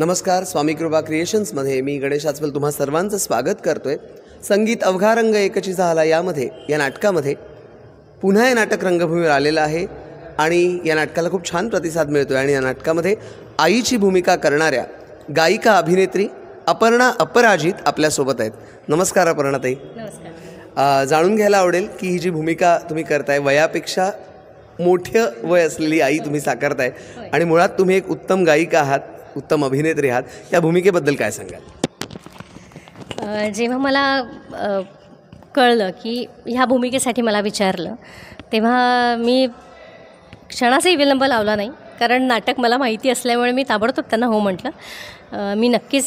नमस्कार स्वामी कृपा क्रिएशन्समध्ये मी गणेश आजवल तुम्हा सर्वांचं स्वागत करतोय संगीत अवघारंग एकची झाला यामध्ये या नाटकामध्ये पुन्हा हे नाटक रंगभूमीवर आलेलं आहे आणि या नाटकाला खूप छान प्रतिसाद मिळतो आहे आणि या नाटकामध्ये आईची भूमिका करणाऱ्या गायिका अभिनेत्री अपर्णा अपराजित आपल्यासोबत आहेत नमस्कार अपर्णाताई जाणून घ्यायला आवडेल की ही जी भूमिका तुम्ही करताय वयापेक्षा मोठं वय असलेली आई तुम्ही साकारताय आणि मुळात तुम्ही एक उत्तम गायिका आहात उत्तम अभिनेत्री आहात या भूमिकेबद्दल काय सांगाल जेव्हा मला कळलं की ह्या भूमिकेसाठी मला विचारलं तेव्हा मी क्षणाचाही विलंब लावला नाही कारण नाटक मला माहिती असल्यामुळे मी ताबडतोब त्यांना हो म्हटलं मी नक्कीच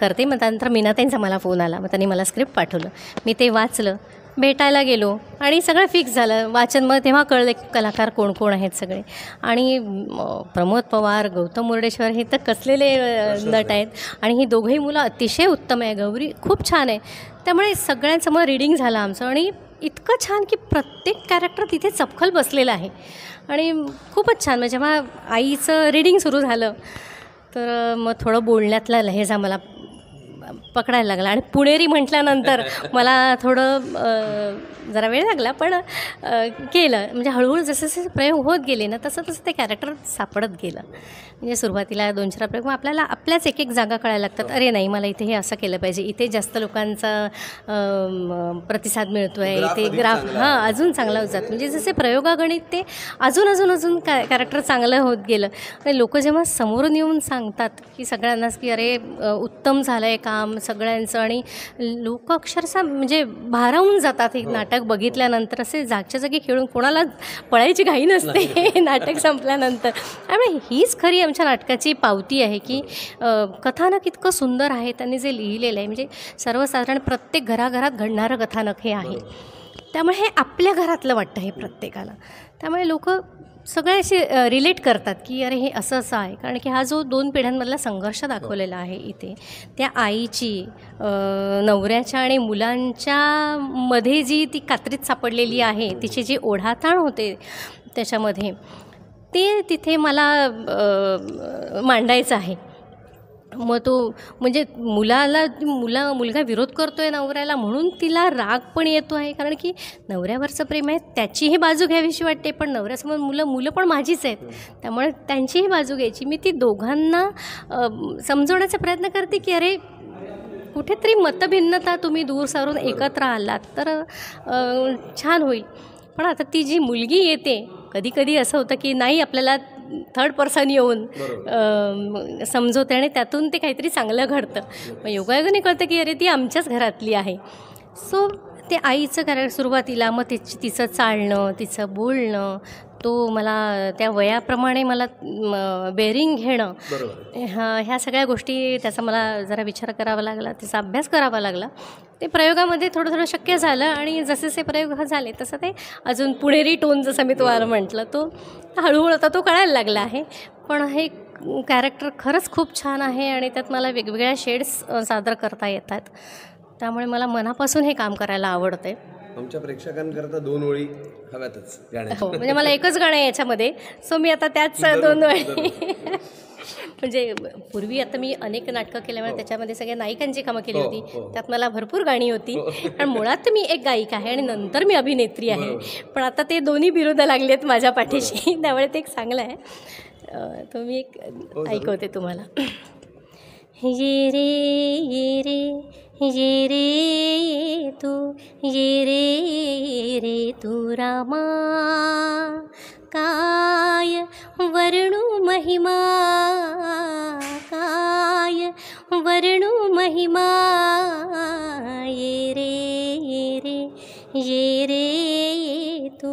करते मग त्यानंतर मीनाताईंचा मला फोन आला मग त्यांनी मला स्क्रिप्ट पाठवलं मी ते वाचलं भेटायला गेलो आणि सगळं फिक्स झालं वाचन मग तेव्हा कळलं की कलाकार कोण कोण आहेत सगळे आणि प्रमोद पवार गौतम मुर्डेश्वर हे तर कसलेले नट आहेत आणि ही दोघंही मुलं अतिशय उत्तम आहे गौरी खूप छान आहे त्यामुळे सगळ्यांसमोर रिडिंग झालं आमचं आणि इतकं छान की प्रत्येक कॅरेक्टर तिथे चपखल बसलेलं आहे आणि खूपच छान म्हणजे जेव्हा आईचं रिडिंग सुरू झालं तर मग थोडं बोलण्यातला लहेजा मला पकडायला लागला आणि पुणेरी म्हटल्यानंतर मला थोडं जरा वेळ लागला पण केलं म्हणजे हळूहळू जसे जसे प्रयोग होत गेले ना तसं तसं ते कॅरेक्टर सापडत गेलं म्हणजे सुरुवातीला दोन चार प्रयोग मग आपल्याला आपल्याच एक एक जागा कळायला लागतात अरे नाही मला इथे हे असं केलं पाहिजे इथे जास्त लोकांचा प्रतिसाद मिळतो आहे इथे ग्राफ हां अजून चांगला होत जात म्हणजे जसे प्रयोगागणित ते अजून अजून अजून कॅ कॅरेक्टर चांगलं होत गेलं आणि लोक जेव्हा समोरून येऊन सांगतात की सगळ्यांनाच की अरे उत्तम झालं आहे का काम सगळ्यांचं आणि लोक अक्षरशः म्हणजे भारावून जातात हे हो. नाटक हो. बघितल्यानंतर असे जागच्या जागी खेळून कोणाला पळायची घाई नसते नाटक संपल्यानंतर त्यामुळे हीच खरी आमच्या नाटकाची पावती आहे की कथानक इतकं सुंदर आहे त्यांनी जे लिहिलेलं आहे म्हणजे सर्वसाधारण प्रत्येक घराघरात घडणारं कथानक हे आहे त्यामुळे हे आपल्या घरातलं वाटतं हे प्रत्येकाला त्यामुळे लोक सगळे असे रिलेट करतात की अरे हे असं असं आहे कारण की हा जो दोन पिढ्यांमधला संघर्ष दाखवलेला आहे इथे त्या आईची नवऱ्याच्या आणि मुलांच्या मध्ये जी ती कात्रीत सापडलेली आहे तिची जी ओढाताण होते त्याच्यामध्ये ते तिथे मला मांडायचं आहे मग तो म्हणजे मुलाला मुला मुलगा विरोध करतो आहे नवऱ्याला म्हणून तिला राग पण येतो आहे कारण की नवऱ्यावरचं प्रेम आहे त्याचीही बाजू घ्यावीशी वाटते पण नवऱ्यासमोर मुलं मुलं पण माझीच आहेत त्यामुळे त्यांचीही बाजू घ्यायची मी ती दोघांना समजवण्याचा प्रयत्न करते की अरे कुठेतरी मतभिन्नता तुम्ही दूर सारून एकत्र आलात तर छान होईल पण आता ती जी मुलगी येते कधी कधी असं होतं की नाही आपल्याला थर्ड पर्सन येऊन समजवते आणि त्यातून ते काहीतरी चांगलं घडतं मग योगायोगाने कळतं की अरे ती आमच्याच घरातली आहे सो ते आईचं कारण सुरुवातीला मग तिच तिचं चालणं तिचं बोलणं तो मला त्या वयाप्रमाणे मला बेरिंग घेणं हां ह्या सगळ्या गोष्टी त्याचा मला जरा विचार करावा लागला त्याचा अभ्यास करावा लागला ते प्रयोगामध्ये थोडं थोडं शक्य झालं आणि जसे जसे प्रयोग झाले तसं ते अजून पुणेरी टोन जसा मी तुम्हाला म्हटलं तो हळूहळू आता तो कळायला लागला आहे पण हे कॅरेक्टर खरंच खूप छान आहे आणि त्यात मला वेगवेगळ्या शेड्स सादर करता येतात त्यामुळे मला मनापासून हे काम करायला आवडते आमच्या प्रेक्षकांकरता दोन ओळी हव्यातच हो, म्हणजे मला एकच गाणं आहे याच्यामध्ये सो मी आता त्याच दोन ओळी म्हणजे पूर्वी आता मी अनेक नाटकं केल्यामुळे हो. त्याच्यामध्ये सगळ्या नायिकांची कामं केली हो, होती त्यात मला भरपूर गाणी होती पण मुळात मी एक गायिका आहे आणि नंतर मी अभिनेत्री आहे पण आता ते दोन्ही विरोध लागले आहेत माझ्या पाठीशी त्यामुळे ते एक चांगलं आहे तो मी एक ऐकवते तुम्हाला ये रे ये रे ये रे तू ये रे रे तू रामा काय वर्णू महिमा काय वर्णू महिमा ये रे ये रे ये रे तू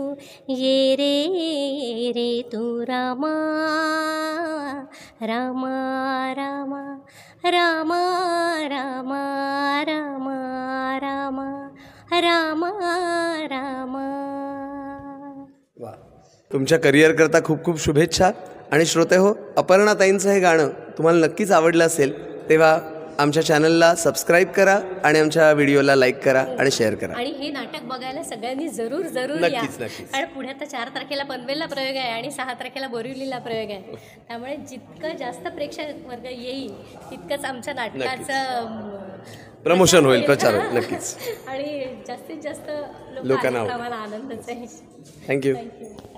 ये रे रे तू रामा रामा रामा रामा रामा रामा राम रामा रामा वा तुमच्या करिअरकरता खूप खूप शुभेच्छा आणि श्रोते हो अपर्णाताईंचं हे गाणं तुम्हाला नक्कीच आवडलं असेल तेव्हा आमच्या चॅनलला सबस्क्राईब करा आणि आमच्या व्हिडिओला लाईक करा आणि शेअर करा आणि हे नाटक बघायला सगळ्यांनी जरूर जरूर या नक्कीच, पुण्यात तर चार तारखेला पनवेलला प्रयोग आहे आणि सहा तारखेला बोरिवलीला प्रयोग आहे त्यामुळे जितकं जास्त प्रेक्षक वर्ग येईल तितकंच आमच्या नाटकाचं प्रमोशन होईल प्रचार होईल नक्कीच आणि जास्तीत जास्त लोकांना आनंदच आहे थँक्यू थँक्यू